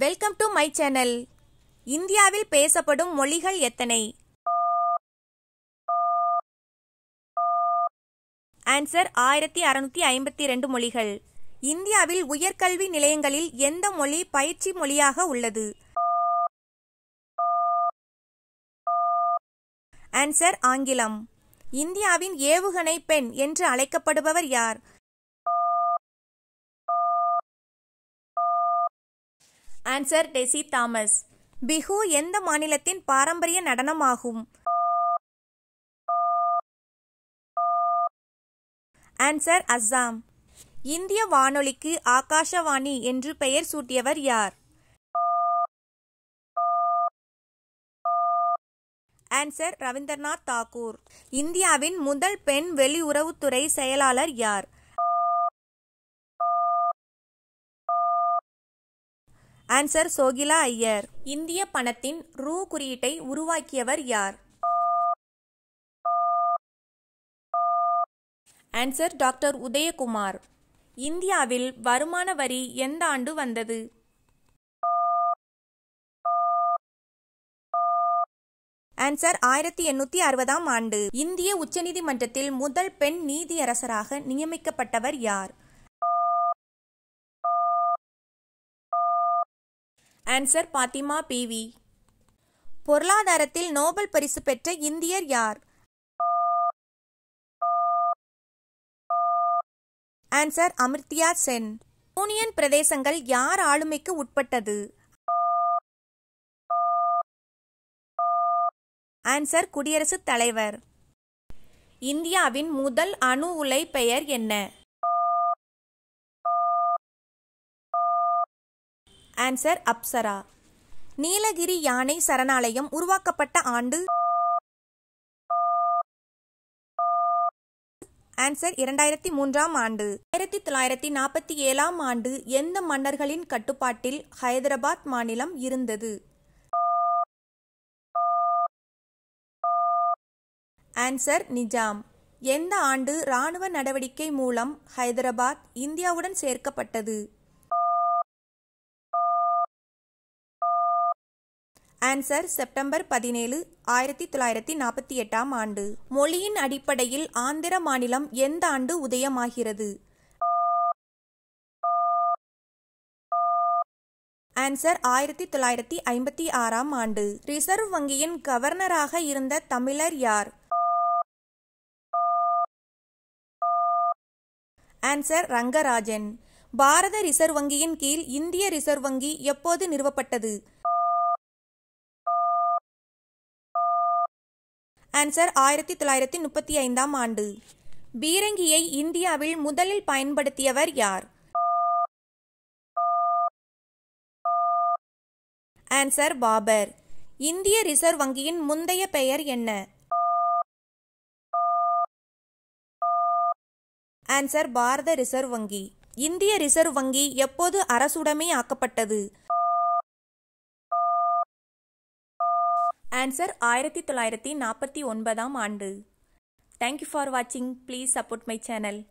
welcome to my channel இந்தியாவில் பேசப்படும் மொழிகள் எத்தனை ஆன்சர் ஆயிரத்தி அறுநூத்தி ஐம்பத்தி ரெண்டு மொழிகள் இந்தியாவில் உயர்கல்வி நிலையங்களில் எந்த மொழி பயிற்சி மொழியாக உள்ளது ஆன்சர் ஆங்கிலம் இந்தியாவின் ஏவுகணை பெண் என்று அழைக்கப்படுபவர் யார் ஆன்சர் டெசி தாமஸ் பிஹு எந்த மாநிலத்தின் பாரம்பரிய நடனமாகும் ஆன்சர் அஸ்ஸாம் இந்திய வானொலிக்கு ஆகாஷவாணி என்று பெயர் சூட்டியவர் யார் ஆன்சர் ரவீந்திரநாத் தாகூர் இந்தியாவின் முதல் பெண் வெளியுறவுத்துறை செயலாளர் யார் ஆன்சர் சோகிலா ஐயர் இந்திய பணத்தின் ரூ குறியீட்டை உருவாக்கியவர் யார் ஆன்சர் டாக்டர் உதயகுமார் இந்தியாவில் வருமான வரி எந்த ஆண்டு வந்தது ஆன்சர் ஆயிரத்தி எண்ணூத்தி அறுபதாம் ஆண்டு இந்திய உச்சநீதிமன்றத்தில் முதல் பெண் நீதியரசராக நியமிக்கப்பட்டவர் யார் ஆன்சர் பாத்திமா பிவி பொருளாதாரத்தில் நோபல் பரிசு பெற்ற இந்தியர் யார் ஆன்சர் அமிர்தியா சென் யூனியன் பிரதேசங்கள் யார் ஆளுமைக்கு உட்பட்டது ஆன்சர் குடியரசுத் தலைவர் இந்தியாவின் முதல் அணு உலை பெயர் என்ன ஆன்சர் அப்சரா நீலகிரி யானை சரணாலயம் உருவாக்கப்பட்ட ஆண்டு ஆன்சர் இரண்டாயிரத்தி மூன்றாம் ஆண்டு ஆயிரத்தி தொள்ளாயிரத்தி நாற்பத்தி ஏழாம் ஆண்டு எந்த மன்னர்களின் கட்டுப்பாட்டில் ஹைதராபாத் மாநிலம் இருந்தது ஆன்சர் நிஜாம் எந்த ஆண்டு இராணுவ நடவடிக்கை மூலம் ஹைதராபாத் இந்தியாவுடன் சேர்க்கப்பட்டது ஆன்சர் செப்டம்பர் பதினேழு ஆயிரத்தி தொள்ளாயிரத்தி நாற்பத்தி எட்டாம் ஆண்டு மொழியின் அடிப்படையில் ஆந்திர மாநிலம் எந்த ஆண்டு உதயமாகிறது ஆன்சர் ஆயிரத்தி தொள்ளாயிரத்தி ஐம்பத்தி ஆறாம் ஆண்டு ரிசர்வ் வங்கியின் கவர்னராக இருந்த தமிழர் யார் ஆன்சர் ரங்கராஜன் பாரத ரிசர்வ் வங்கியின் கீழ் இந்திய ரிசர்வ் வங்கி எப்போது நிறுவப்பட்டது ஆன்சர் ஆயிரத்தி தொள்ளாயிரத்தி முப்பத்தி ஐந்தாம் ஆண்டு பீரங்கியை இந்தியாவில் முதலில் பயன்படுத்தியவர் யார் ஆன்சர் பாபர் இந்திய ரிசர்வ் வங்கியின் முந்தைய பெயர் என்ன ஆன்சர் பாரத ரிசர்வ் வங்கி இந்திய ரிசர்வ் வங்கி எப்போது அரசுடைமை ஆக்கப்பட்டது ஆன்சர் ஆயிரத்தி தொள்ளாயிரத்தி நாற்பத்தி ஒன்பதாம் ஆண்டு தேங்க்யூ ஃபார் வாட்சிங் ப்ளீஸ் சப்போர்ட் மை சேனல்